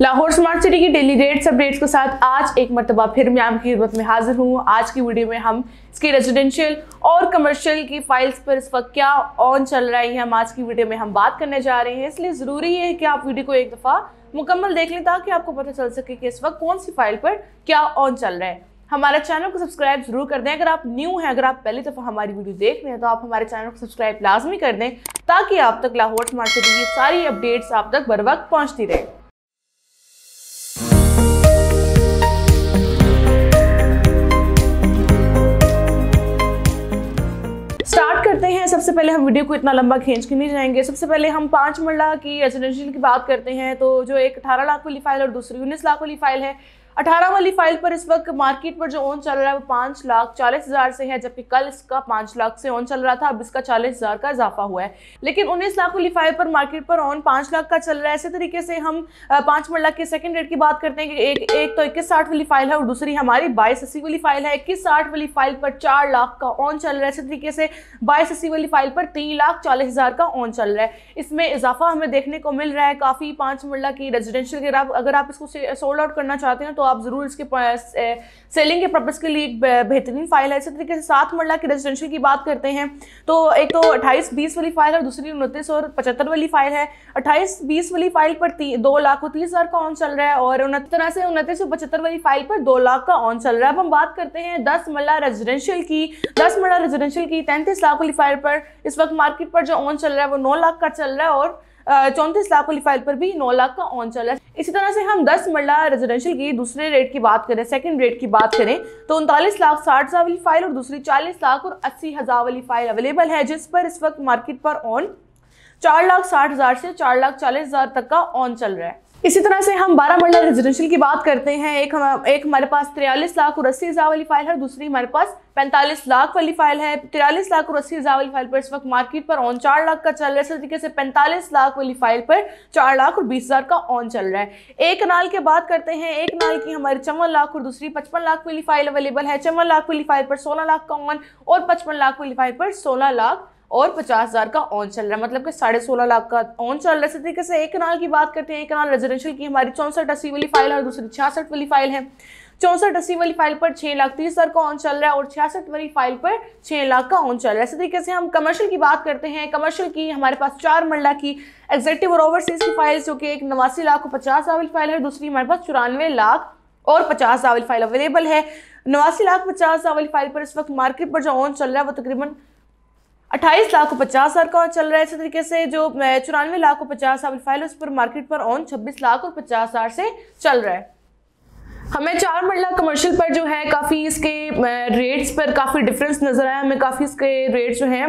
Lahore smart city की daily rates updates के साथ आज एक मरतबा फिर मैं आपकी खिदमत में हाजिर हूँ आज की वीडियो में हम इसके रेजिडेंशियल और कमर्शियल की फाइल्स पर इस वक्त क्या ऑन चल रही है हम आज की वीडियो में हम बात करने जा रहे हैं इसलिए ज़रूरी है कि आप वीडियो को एक दफ़ा मुकम्मल देख लें ताकि आपको पता चल सके कि इस वक्त कौन सी फाइल पर क्या ऑन चल रहा है हमारे चैनल को सब्सक्राइब जरूर कर दें अगर आप न्यू हैं अगर आप पहली दफ़ा हमारी वीडियो देख रहे हैं तो आप हमारे चैनल को सब्सक्राइब लाजमी कर दें ताकि आप तक लाहौर स्मार्ट सिटी की सारी अपडेट्स आप तक बर वक्त पहुँचती रहें सबसे पहले हम वीडियो को इतना लंबा खींच के नहीं जाएंगे सबसे पहले हम पाँच मरला की रेजिडेंशियल की बात करते हैं तो जो एक अठारह लाख वाली फाइल और दूसरी उन्नीस लाख वाली फाइल है अठारह वाली फाइल पर इस वक्त मार्केट पर जो ओन चल रहा है वो पाँच लाख चालीस हज़ार से है जबकि कल इसका पाँच लाख से ओन चल रहा था अब इसका चालीस हज़ार का इजाफा हुआ है लेकिन उन्नीस लाख वाली फाइल पर मार्केट पर ओन पाँच लाख का चल रहा है इसी तरीके से हम पाँच लाख के सेकेंड रेट की बात करते हैं कि एक एक तो इक्कीस साठ वाली फाइल है और दूसरी हमारी बाईस अस्सी वाली फाइल है इक्कीस साठ वाली फाइल पर चार लाख का ऑन चल रहा है इसी तरीके से बाईस अस्सी वाली फाइल पर तीन लाख चालीस हज़ार का ऑन चल रहा है इसमें इजाफा हमें देखने को मिल रहा है काफ़ी पाँच मरला की रेजिडेंशियल अगर आप इसको सोल्ड आउट करना चाहते हैं तो आप ज़रूर इसके सेलिंग के पर्पज़ के लिए एक बेहतरीन फाइल है इसी तरीके से सात मरला के रेजिडेंशियल की बात करते हैं तो एक तो अट्ठाईस बीस वाली फाइल और दूसरी उनतीस और पचहत्तर वाली फाइल है अट्ठाईस बीस वाली फाइल पर दो लाख और तीस हज़ार का ऑन चल रहा है और उनहत्तर से उनतीस और पचहत्तर वाली फाइल पर दो लाख का ऑन चल रहा है अब हम बात करते हैं दस मरला रेजिडेंशियल की दस मरला रेजिडेंशियल की तैंतीस लाख वाली फाइल पर इस वक्त मार्केट पर जो ऑन चल रहा है वो नौ लाख का चल रहा है और चौंतीस लाख वाली फाइल पर भी नौ लाख का ऑन चल रहा है इसी तरह से हम दस मरला रेजिडेंशियल की दूसरे रेट की बात करें सेकंड रेट की बात करें तो उनतालीस लाख साठ हज़ार वाली फाइल और दूसरी चालीस लाख और अस्सी हज़ार वाली फाइल अवेलेबल है जिस पर इस वक्त मार्केट पर ऑन चार लाख साठ हज़ार से चार लाख चालीस हज़ार तक का ऑन चल रहा है इसी तरह से हम बारह मरला रेजिडेंशियल तो- की बात करते हैं एक हम एक हमारे पास तिरालीस लाख और अस्सी हज़ार वाली फाइल है दूसरी हमारे पास पैंतालीस लाख वाली फाइल है तिरालीस लाख और अस्सी हज़ार वाली फाइल पर इस वक्त मार्केट पर ऑन चार लाख का चल रहा है इसी तरीके से पैंतालीस लाख वाली फाइल पर चार लाख और बीस हज़ार का ऑन चल रहा है एक नाल की बात करते हैं एक नाल की हमारी चौवन लाख और दूसरी पचपन लाख वाली फाइल अवेलेबल है चौवन लाख वाली फाइल पर सोलह लाख का ऑन और पचपन लाख वाली फाइल पर सोलह लाख और पचास हज़ार का ऑन चल रहा है मतलब कि साढ़े सोलह लाख का ऑन चल रहा है तरीके से एक कनाल की बात करते हैं एक कनाल रेजिडेंशियल की हमारी चौंसठ अस्सी वाली फाइल है और दूसरी छियासठ वाली फाइल है चौंसठ अस्सी वाली फाइल पर छः लाख तीस हज़ार का ऑन चल रहा है और छियासठ वाली फाइल पर छः लाख का ऑन चल रहा है इसी तरीके से हम कमर्शियल की बात करते हैं कमर्शियल की हमारे पास चार मरला की एग्जेक्टिव और ओवरसीज की फाइल जो कि एक नवासी लाख और पचास हज़ार वाली फाइल है दूसरी हमारे पास चौरानवे लाख और पचास हज़ार वाली फाइल अवेलेबल है नवासी लाख पचास हज़ार वाली फाइल पर इस वक्त मार्केट पर जो ऑन चल रहा है वो तकरीबन अट्ठाईस लाख पचास हज़ार का चल रहा है इसी तरीके से जो चौरानवे लाख पचास हज़ार फाइल उस पर मार्केट पर ऑन छब्बीस लाख और पचास हज़ार से चल रहा है हमें चार मरला कमर्शियल पर जो है काफ़ी इसके रेट्स पर काफ़ी डिफरेंस नज़र आया हमें काफ़ी इसके रेट जो हैं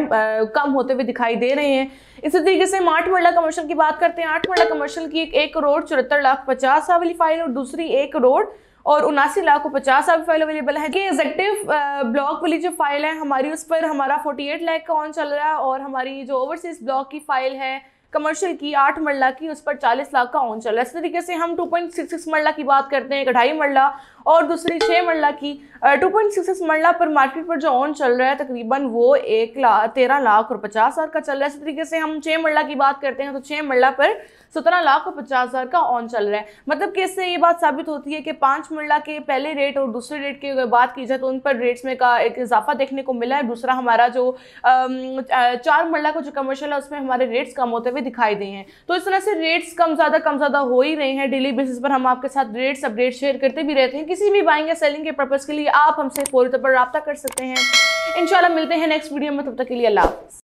कम होते हुए दिखाई दे रहे हैं इसी तरीके से हम आठ मरला कमर्शियल की बात करते हैं आठ मरला कमर्शियल की एक, एक करोड़ चौहत्तर लाख पचास हज़ार वाली फाइल और दूसरी एक करोड़ और उनासी लाख और पचास हजार फाइल अवेलेबल है कि एग्जेक्टिव ब्लॉक वाली जो फाइल है हमारी उस पर हमारा फोर्टी एट लाख का ऑन चल रहा है और हमारी जो ओवरसीज ब्लॉक की फाइल है कमर्शियल की आठ मरला की उस पर चालीस लाख का ऑन चल इस तरीके से हम टू पॉइंट सिक्स सिक्स मरला की बात करते हैं एक ढाई मरला और दूसरी छः मरला की टू पॉइंट सिक्स सिक्स मरला पर मार्केट पर जो ऑन चल रहा है तकरीबन वो एक लाख तेरह लाख और पचास हज़ार का चल रहा है इस तरीके से हम छः मरला की बात करते हैं तो छः मरला पर सत्रह लाख और पचास हज़ार का ऑन चल रहा है मतलब कि इससे ये बात साबित होती है कि पाँच मरला के पहले रेट और दूसरे रेट की अगर बात की जाए तो उन पर रेट्स में का एक इजाफा देखने को मिला है दूसरा हमारा जो चार मरला का जो कमर्शियल है उसमें हमारे रेट्स कम होते हुए भी दिखाई दी हैं तो इस तरह से रेट्स कम ज़्यादा कम ज़्यादा हो ही रहे हैं डेली बेसिस पर हम आपके साथ रेट्स अपडेट शेयर करते भी रहते हैं किसी भी बाइंग या सेलिंग के पर्पज़ के लिए आप हमसे फोरी तौर पर रब्ता कर सकते हैं इंशाल्लाह मिलते हैं नेक्स्ट वीडियो में तब तक के लिए अल्लाह